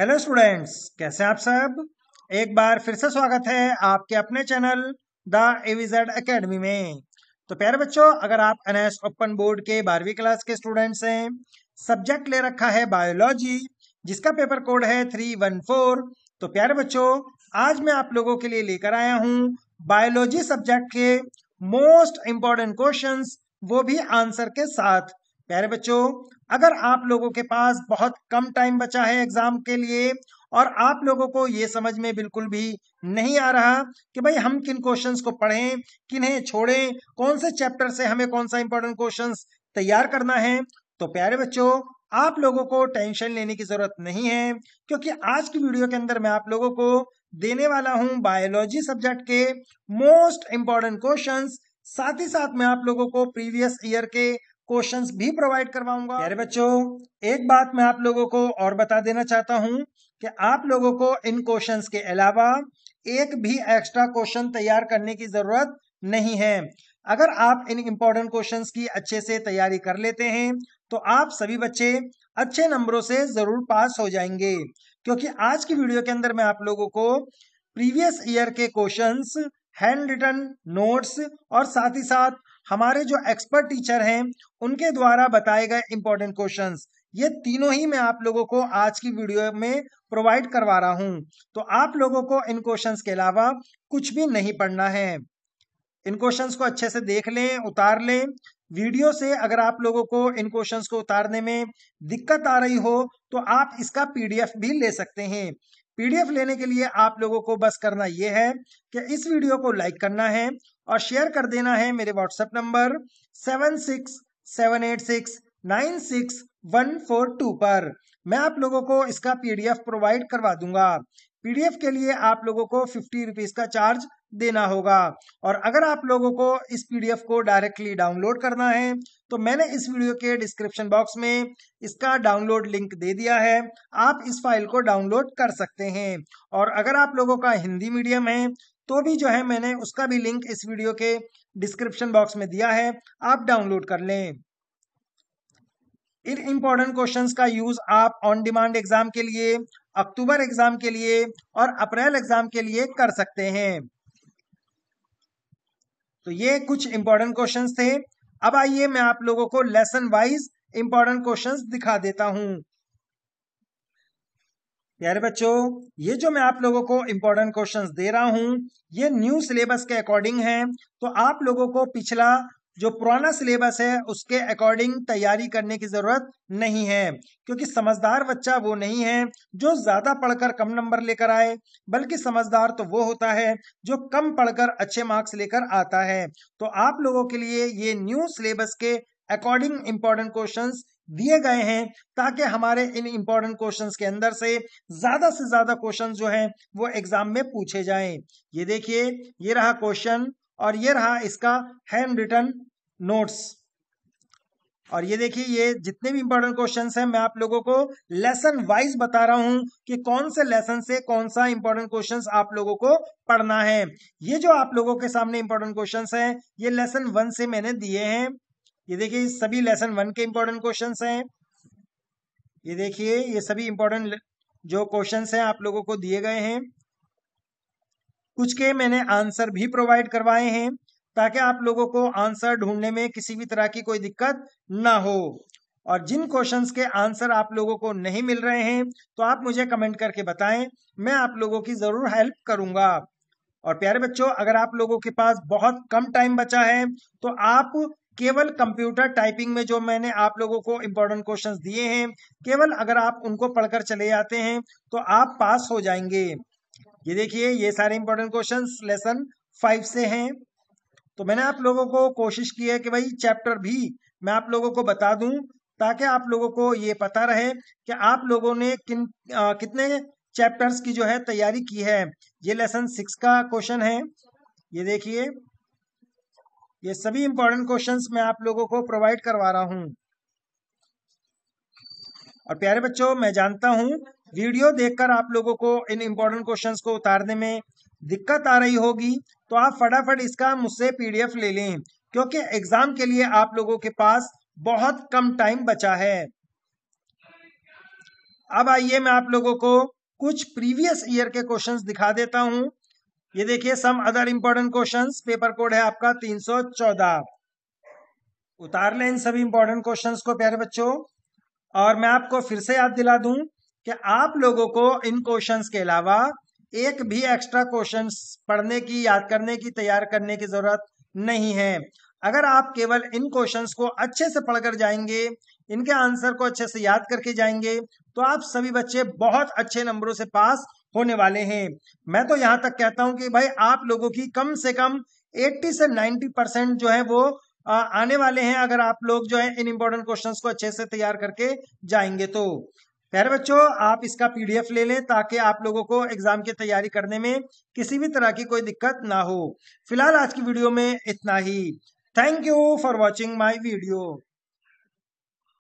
hello students कैसे हैं आप सब एक बार फिर से स्वागत है आपके अपने चैनल द एविजेड एकेडमी में तो प्यारे बच्चों अगर आप एनएस ओपन बोर्ड के बारहवीं क्लास के स्टूडेंट्स हैं सब्जेक्ट ले रखा है बायोलॉजी जिसका पेपर कोड है थ्री वन फोर तो प्यारे बच्चों आज मैं आप लोगों के लिए लेकर आया हूँ बायोलॉजी सब्जेक्ट के मोस्ट इम्पॉर्टेंट क्वेश्चन वो भी आंसर के साथ प्यारे बच्चों अगर आप लोगों के पास बहुत कम टाइम बचा है एग्जाम के लिए और आप लोगों को ये समझ में बिल्कुल भी नहीं आ रहा कि भाई हम किन क्वेश्चंस को पढ़ें किन्हें छोड़ें कौन से चैप्टर से हमें कौन सा इंपॉर्टेंट क्वेश्चंस तैयार करना है तो प्यारे बच्चों आप लोगों को टेंशन लेने की जरूरत नहीं है क्योंकि आज की वीडियो के अंदर मैं आप लोगों को देने वाला हूं बायोलॉजी सब्जेक्ट के मोस्ट इंपॉर्टेंट क्वेश्चन साथ ही साथ मैं आप लोगों को प्रीवियस ईयर के क्वेश्चंस भी प्रोवाइड करवाऊंगा अरे बच्चों एक बात मैं आप लोगों को और बता देना चाहता हूं कि आप लोगों को इन क्वेश्चंस के अलावा एक भी एक्स्ट्रा क्वेश्चन तैयार करने की जरूरत नहीं है अगर आप इन इंपॉर्टेंट क्वेश्चन की अच्छे से तैयारी कर लेते हैं तो आप सभी बच्चे अच्छे नंबरों से जरूर पास हो जाएंगे क्योंकि आज की वीडियो के अंदर मैं आप लोगों को प्रीवियस ईयर के क्वेश्चंस हैंड रिटन नोट्स और साथ ही साथ हमारे जो एक्सपर्ट टीचर हैं उनके द्वारा बताए गए इंपॉर्टेंट क्वेश्चन ये तीनों ही मैं आप लोगों को आज की वीडियो में प्रोवाइड करवा रहा हूं तो आप लोगों को इन क्वेश्चन के अलावा कुछ भी नहीं पढ़ना है इन क्वेश्चन को अच्छे से देख लें उतार लें वीडियो से अगर आप लोगों को इन क्वेश्चंस को उतारने में दिक्कत आ रही हो तो आप इसका पीडीएफ भी ले सकते हैं पीडीएफ लेने के लिए आप लोगों को बस करना यह है कि इस वीडियो को लाइक करना है और शेयर कर देना है मेरे WhatsApp number seven six seven eight six nine six one four two पर मैं आप लोगों को इसका पीडीएफ प्रोवाइड करवा दूंगा पीडीएफ के लिए आप लोगों को फिफ्टी रुपीज का चार्ज देना होगा और अगर आप लोगों को इस पीडीएफ को डायरेक्टली डाउनलोड करना है तो मैंने इस वीडियो के डिस्क्रिप्शन बॉक्स में इसका डाउनलोड लिंक दे दिया है आप इस फाइल को डाउनलोड कर सकते हैं और अगर आप लोगों का हिंदी मीडियम है तो भी जो है मैंने उसका भी लिंक इस वीडियो के डिस्क्रिप्शन बॉक्स में दिया है आप डाउनलोड कर लें इन इंपॉर्टेंट क्वेश्चंस का यूज आप ऑन डिमांड एग्जाम के लिए अक्टूबर एग्जाम के लिए और अप्रैल एग्जाम के लिए कर सकते हैं तो ये कुछ इंपॉर्टेंट क्वेश्चन थे अब आइए मैं आप लोगों को लेसन वाइज इंपॉर्टेंट क्वेश्चंस दिखा देता हूं प्यारे बच्चों ये जो मैं आप लोगों को इम्पोर्टेंट क्वेश्चंस दे रहा हूं ये न्यू सिलेबस के अकॉर्डिंग है तो आप लोगों को पिछला जो पुराना सिलेबस है उसके अकॉर्डिंग तैयारी करने की जरूरत नहीं है क्योंकि समझदार बच्चा वो नहीं है जो ज्यादा पढ़कर कम नंबर लेकर आए बल्कि समझदार तो वो होता है जो कम पढ़कर अच्छे मार्क्स लेकर आता है तो आप लोगों के लिए ये न्यू सिलेबस के अकॉर्डिंग इंपॉर्टेंट क्वेश्चंस दिए गए हैं ताकि हमारे इन इंपॉर्टेंट क्वेश्चंस के अंदर से ज्यादा से ज्यादा क्वेश्चंस जो हैं वो एग्जाम में पूछे जाएं ये देखिए ये रहा क्वेश्चन और ये रहा इसका हैंड रिटन नोट्स और ये देखिए ये जितने भी इंपॉर्टेंट क्वेश्चंस हैं मैं आप लोगों को लेसन वाइज बता रहा हूं कि कौन से लेसन से कौन सा इंपॉर्टेंट क्वेश्चंस आप लोगों को पढ़ना है ये जो आप लोगों के सामने इंपॉर्टेंट क्वेश्चंस हैं ये लेसन वन से मैंने दिए हैं ये देखिए सभी लेसन वन के इंपॉर्टेंट क्वेश्चन हैं ये देखिए ये सभी इंपॉर्टेंट जो क्वेश्चन हैं आप लोगों को दिए गए हैं कुछ के मैंने आंसर भी प्रोवाइड करवाए हैं ताकि आप लोगों को आंसर ढूंढने में किसी भी तरह की कोई दिक्कत ना हो और जिन क्वेश्चंस के आंसर आप लोगों को नहीं मिल रहे हैं तो आप मुझे कमेंट करके बताएं मैं आप लोगों की जरूर हेल्प करूंगा और प्यारे बच्चों अगर आप लोगों के पास बहुत कम टाइम बचा है तो आप केवल कंप्यूटर टाइपिंग में जो मैंने आप लोगों को इम्पोर्टेंट क्वेश्चन दिए हैं केवल अगर आप उनको पढ़कर चले जाते हैं तो आप पास हो जाएंगे ये देखिए ये सारे इंपॉर्टेंट क्वेश्चन लेसन फाइव से हैं तो मैंने आप लोगों को कोशिश की है कि भाई चैप्टर भी मैं आप लोगों को बता दूं ताकि आप लोगों को ये पता रहे कि आप लोगों ने किन आ, कितने चैप्टर्स की जो है तैयारी की है ये लेसन सिक्स का क्वेश्चन है ये देखिए ये सभी इंपॉर्टेंट क्वेश्चंस मैं आप लोगों को प्रोवाइड करवा रहा हूं और प्यारे बच्चों मैं जानता हूँ वीडियो देखकर आप लोगों को इन इम्पोर्टेंट क्वेश्चंस को उतारने में दिक्कत आ रही होगी तो आप फटाफट इसका मुझसे पीडीएफ ले लें क्योंकि एग्जाम के लिए आप लोगों के पास बहुत कम टाइम बचा है अब आइए मैं आप लोगों को कुछ प्रीवियस ईयर के क्वेश्चंस दिखा देता हूं ये देखिए some other important questions paper code है आपका 314 उतार लें इन सभी इंपॉर्टेंट क्वेश्चंस को प्यारे बच्चों और मैं आपको फिर से याद दिला दूं कि आप लोगों को इन क्वेश्चंस के अलावा एक भी एक्स्ट्रा क्वेश्चंस पढ़ने की याद करने की तैयार करने की जरूरत नहीं है अगर आप केवल इन क्वेश्चन को अच्छे से पढ़कर जाएंगे इनके आंसर को अच्छे से याद करके जाएंगे तो आप सभी बच्चे बहुत अच्छे नंबरों से पास होने वाले हैं मैं तो यहां तक कहता हूं कि भाई आप लोगों की कम से कम 80 से 90 परसेंट जो है वो आने वाले हैं अगर आप लोग जो है इन इंपॉर्टेंट क्वेश्चन को अच्छे से तैयार करके जाएंगे तो प्यारे बच्चों आप इसका पीडीएफ ले लें ताकि आप लोगों को एग्जाम की तैयारी करने में किसी भी तरह की कोई दिक्कत ना हो फिलहाल आज की वीडियो में इतना ही thank you for watching my video